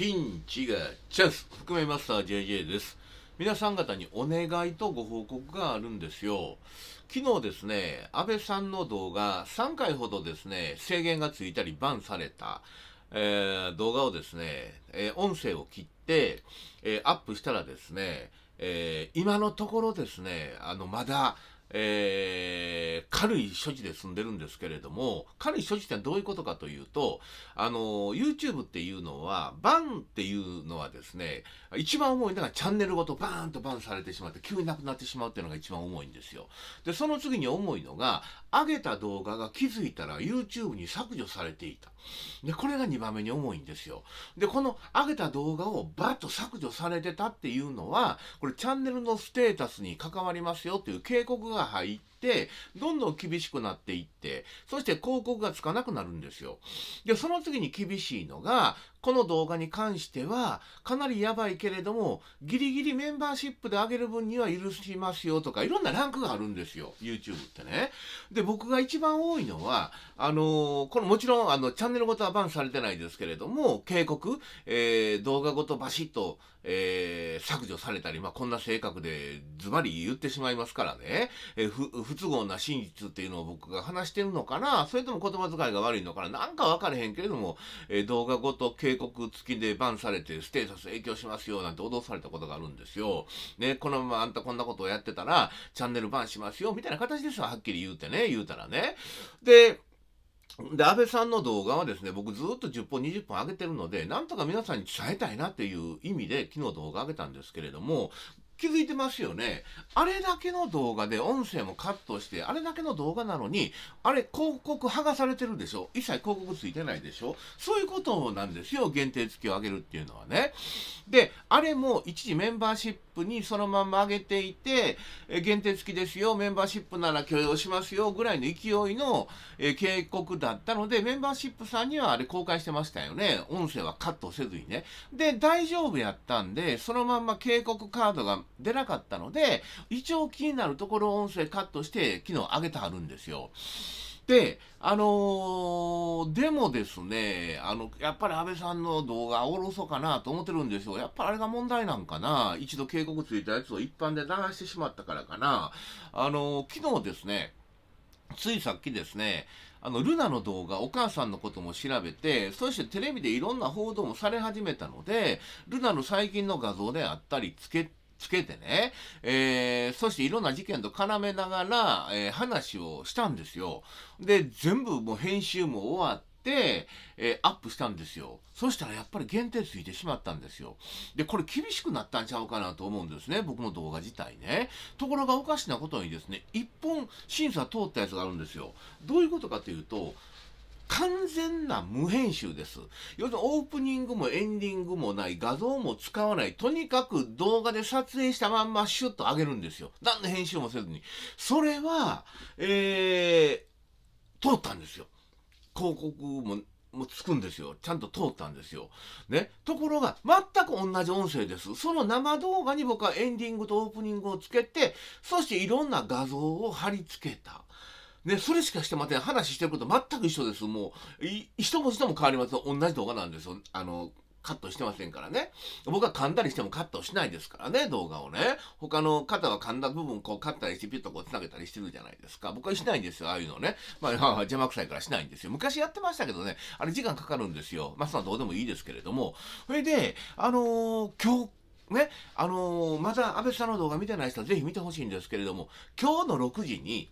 ピンチがチャンス含めマスター JJ です。皆さん方にお願いとご報告があるんですよ。昨日ですね、安倍さんの動画3回ほどですね、制限がついたりバンされた、えー、動画をですね、えー、音声を切って、えー、アップしたらですね、え今のところですね、あの、まだ、えー、軽い所持で済んでるんですけれども、軽い所持ってどういうことかというと、あの、YouTube っていうのは、バンっていうのはですね、一番重いのがチャンネルごとバーンとバンされてしまって、急になくなってしまうっていうのが一番重いんですよ。で、その次に重いのが、上げた動画が気づいたら YouTube に削除されていた。で、これが2番目に重いんですよ。で、この上げた動画をバッと削除されてたっていうのは、これチャンネルのステータスに関わりますよっていう警告が啊，系。、どんどん厳しくなっていって、そして広告がつかなくなるんですよ。で、その次に厳しいのが、この動画に関しては、かなりやばいけれども、ギリギリメンバーシップで上げる分には許しますよとか、いろんなランクがあるんですよ、YouTube ってね。で、僕が一番多いのは、あのー、このもちろん、あの、チャンネルごとはバンされてないですけれども、警告、えー、動画ごとバシッと、えー、削除されたり、まあ、こんな性格でズバリ言ってしまいますからね、えー、不不都合な真実っていうのを僕が話してるのかな、それとも言葉遣いが悪いのかな、なんかわかれへんけれども、えー、動画ごと警告付きでバンされてステータス影響しますよなんて脅されたことがあるんですよ。ね、このままあんたこんなことをやってたら、チャンネルバンしますよ、みたいな形ですよ、はっきり言うてね、言うたらね。で、で、安倍さんの動画はですね、僕ずっと10本、20本上げてるので、なんとか皆さんに伝えたいなっていう意味で、昨日動画上げたんですけれども、気づいてますよね。あれだけの動画で音声もカットして、あれだけの動画なのに、あれ広告剥がされてるでしょ一切広告ついてないでしょそういうことなんですよ。限定付きを上げるっていうのはね。で、あれも一時メンバーシップにそのまま上げていて、え限定付きですよ。メンバーシップなら許容しますよ。ぐらいの勢いの、え警告だったので、メンバーシップさんにはあれ公開してましたよね。音声はカットせずにね。で、大丈夫やったんで、そのまんま警告カードが出なかったので、一応気になるところ音声カットして、昨日上げてはるんですよ。で、あのー、でもですね、あの、やっぱり安倍さんの動画おろそかなと思ってるんですよ。やっぱあれが問題なんかな。一度警告ついたやつを一般で流してしまったからかな。あのー、昨日ですね、ついさっきですね、あの、ルナの動画、お母さんのことも調べて、そしてテレビでいろんな報道もされ始めたので、ルナの最近の画像であったり、つけつけてね、えー、そしていろんな事件と絡めながら、えー、話をしたんですよ。で、全部もう編集も終わって、で、えー、アップしたんですよ。そしたらやっぱり限定ついてしまったんですよ。で、これ厳しくなったんちゃうかなと思うんですね。僕の動画自体ね。ところがおかしなことにですね、1本審査通ったやつがあるんですよ。どういうことかというと、完全な無編集です。要するにオープニングもエンディングもない、画像も使わない、とにかく動画で撮影したまんまシュッと上げるんですよ。何の編集もせずに。それは、えー、通ったんですよ。広告も、もつくんですよ。ちゃんと通ったんですよ。ね。ところが、全く同じ音声です。その生動画に僕はエンディングとオープニングをつけて、そしていろんな画像を貼り付けた。ね、それしかしてません。話してること全く一緒です。もう、一文字とも変わります。同じ動画なんですよ。あの、カットしてませんからね。僕は噛んだりしてもカットしないですからね、動画をね。他の方は噛んだ部分こうカッタりしてピュッとこう繋げたりしてるじゃないですか。僕はしないんですよ、ああいうのね。まあ、邪魔くさいからしないんですよ。昔やってましたけどね、あれ時間かかるんですよ。まあ、そんどうでもいいですけれども。それで、あのー、今日、ね、あのー、まだ安倍さんの動画見てない人はぜひ見てほしいんですけれども、今日の6時に、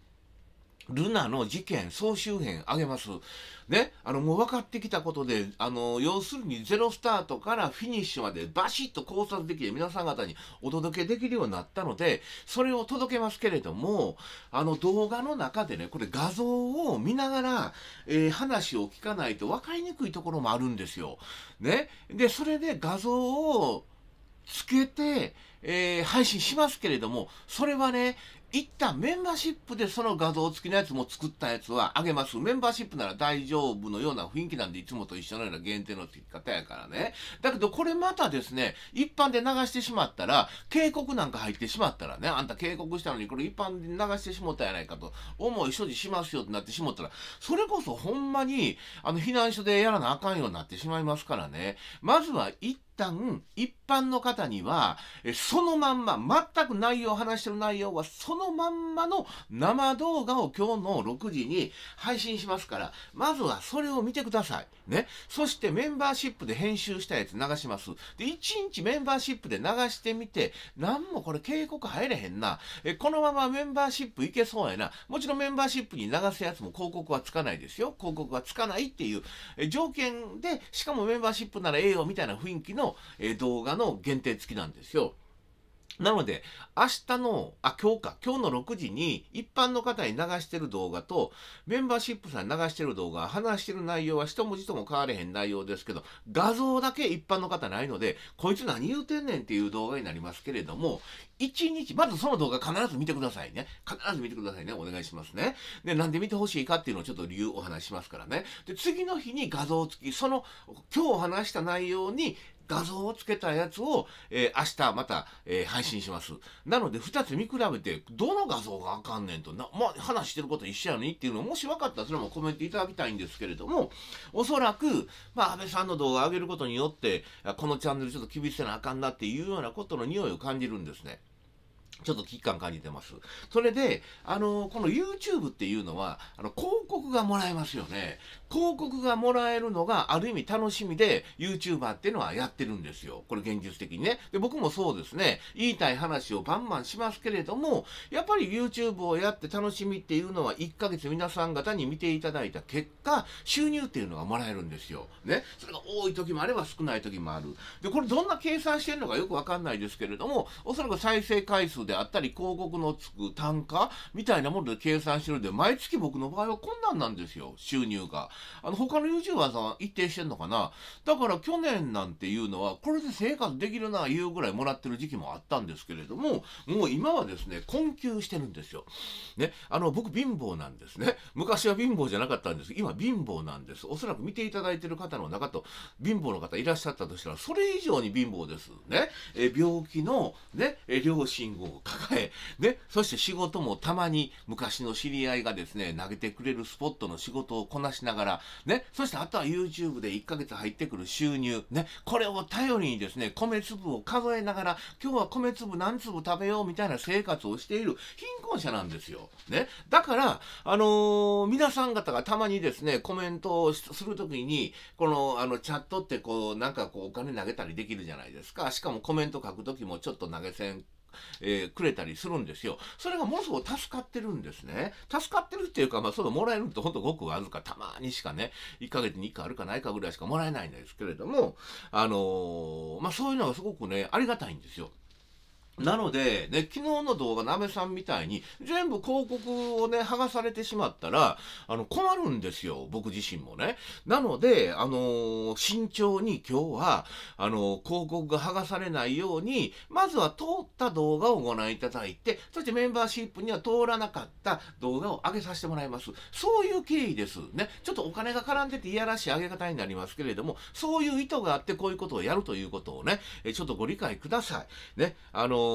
ルナの事件総集編あげます。ね、あの、もう分かってきたことで、あの、要するにゼロスタートからフィニッシュまでバシッと考察できて皆さん方にお届けできるようになったので、それを届けますけれども、あの動画の中でね、これ画像を見ながら、えー、話を聞かないと分かりにくいところもあるんですよ。ね。で、それで画像をつけて、えー、配信しますけれども、それはね、一旦メンバーシップでその画像付きのやつも作ったやつはあげます。メンバーシップなら大丈夫のような雰囲気なんで、いつもと一緒のような限定の付き方やからね。だけどこれまたですね、一般で流してしまったら、警告なんか入ってしまったらね、あんた警告したのにこれ一般で流してしもたやないかと、思い所持しますよってなってしもったら、それこそほんまに、あの、避難所でやらなあかんようになってしまいますからね。まずは一旦、一般の方には、そのまんま、全く内容、話してる内容はそのまんまの生動画を今日の6時に配信しますから、まずはそれを見てください。ね。そしてメンバーシップで編集したやつ流します。で、1日メンバーシップで流してみて、なんもこれ警告入れへんな。え、このままメンバーシップいけそうやな。もちろんメンバーシップに流すやつも広告はつかないですよ。広告はつかないっていう、え、条件で、しかもメンバーシップならええよみたいな雰囲気の、え、動画の限定付きなんですよ。なので、明日の、あ、今日か、今日の6時に一般の方に流してる動画と、メンバーシップさんに流してる動画、話してる内容は一文字とも変われへん内容ですけど、画像だけ一般の方ないので、こいつ何言うてんねんっていう動画になりますけれども、1日、まずその動画必ず見てくださいね。必ず見てくださいね。お願いしますね。で、なんで見てほしいかっていうのをちょっと理由お話しますからね。で、次の日に画像付き、その、今日話した内容に画像をつけたやつを、えー、明日また、えー、配信します。なので、2つ見比べて、どの画像があかんねんと、なまあ、話してること一緒やのにっていうのを、もし分かったら、それもコメントいただきたいんですけれども、おそらく、まあ、安倍さんの動画を上げることによって、このチャンネルちょっと厳しせなあかんなっていうようなことの匂いを感じるんですね。ちょっと危機感感じてます。それで、あの、この YouTube っていうのは、あの、広告がもらえますよね。広告がもらえるのが、ある意味楽しみで、YouTuber っていうのはやってるんですよ。これ現実的にね。で、僕もそうですね。言いたい話をバンバンしますけれども、やっぱり YouTube をやって楽しみっていうのは、1ヶ月皆さん方に見ていただいた結果、収入っていうのがもらえるんですよ。ね。それが多い時もあれば少ない時もある。で、これどんな計算してるのかよくわかんないですけれども、おそらく再生回数であったり、広告のつく単価みたいなもので計算してるんで、毎月僕の場合は困難なんですよ、収入が。あの、他の YouTuber さんは一定してんのかなだから去年なんていうのは、これで生活できるな、いうぐらいもらってる時期もあったんですけれども、もう今はですね、困窮してるんですよ。ね、あの、僕貧乏なんですね。昔は貧乏じゃなかったんです今貧乏なんです。おそらく見ていただいてる方の中と、貧乏の方いらっしゃったとしたら、それ以上に貧乏です。ね。え病気の、ね、良心を抱え、ね、そして仕事もたまに昔の知り合いがですね、投げてくれるスポットの仕事をこなしながら、ね、そしてあとは YouTube で1ヶ月入ってくる収入、ね、これを頼りにですね、米粒を数えながら、今日は米粒何粒食べようみたいな生活をしている貧困者なんですよ。ね、だから、あのー、皆さん方がたまにですね、コメントをするときに、この、あの、チャットってこう、なんかこう、お金投げたりできるじゃないですか。しかもコメント書くときもちょっと投げ銭えー、くれたりするんですよ。それがものすごく助かってるんですね。助かってるっていうか、まあ、そのもらえるとほんとごくわずか、たまにしかね、1ヶ月に1回あるかないかぐらいしかもらえないんですけれども、あのー、まあ、そういうのがすごくね、ありがたいんですよ。なので、ね、昨日の動画、なべさんみたいに、全部広告をね、剥がされてしまったら、あの、困るんですよ、僕自身もね。なので、あのー、慎重に今日は、あのー、広告が剥がされないように、まずは通った動画をご覧いただいて、そしてメンバーシップには通らなかった動画を上げさせてもらいます。そういう経緯です。ね。ちょっとお金が絡んでていやらしい上げ方になりますけれども、そういう意図があってこういうことをやるということをね、ちょっとご理解ください。ね。あのー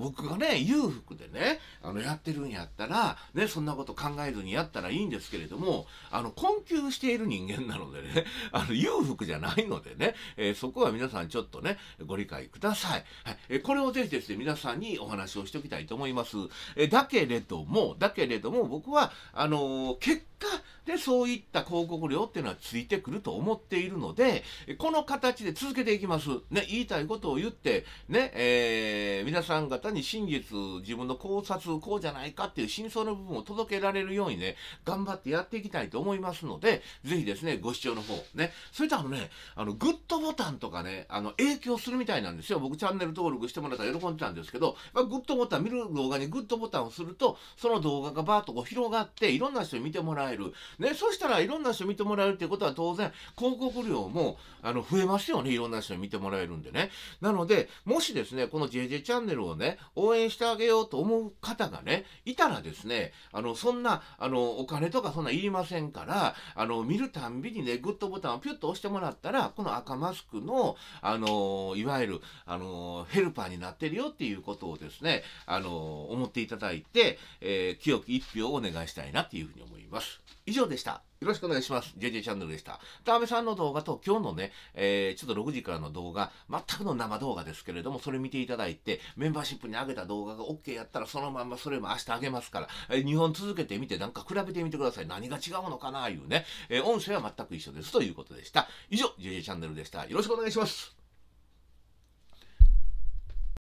僕がね裕福でねあのやってるんやったら、ね、そんなこと考えずにやったらいいんですけれどもあの困窮している人間なのでね あの裕福じゃないのでね、えー、そこは皆さんちょっとねご理解ください、はいえー、これをぜひですね皆さんにお話をしておきたいと思います、えー、だけれどもだけれども僕はあの結果でそういった広告料っていうのはついてくると思っているのでこの形で続けていきますね言いたいことを言ってね、えー皆さん方に真実、自分の考察、こうじゃないかっていう真相の部分を届けられるようにね、頑張ってやっていきたいと思いますので、ぜひですね、ご視聴の方、ね、それとあのね、あの、グッドボタンとかね、あの、影響するみたいなんですよ。僕チャンネル登録してもらったら喜んでたんですけど、まあ、グッドボタン、見る動画にグッドボタンをすると、その動画がバーっとこう広がって、いろんな人に見てもらえる。ね、そしたらいろんな人見てもらえるっていうことは当然、広告料も、あの、増えますよね。いろんな人に見てもらえるんでね。なので、もしですね、この JJ チャンネルチャンネルをね、応援してあげようと思う方がね、いたらですね、あの、そんな、あの、お金とかそんないりませんから、あの、見るたんびにね、グッドボタンをピュッと押してもらったら、この赤マスクの、あの、いわゆる、あの、ヘルパーになってるよっていうことをですね、あの、思っていただいて、えー、清き一票をお願いしたいなっていうふうに思います。以上でした。よろしくお願いします。JJ チャンネルでした。田辺さんの動画と今日のね、えー、ちょっと6時からの動画、全くの生動画ですけれども、それ見ていただいて、メンバーシップに上げた動画が OK やったら、そのまんまそれも明日上げますから、えー、2本続けてみて、なんか比べてみてください。何が違うのかな、いうね。えー、音声は全く一緒ですということでした。以上、JJ チャンネルでした。よろしくお願いします。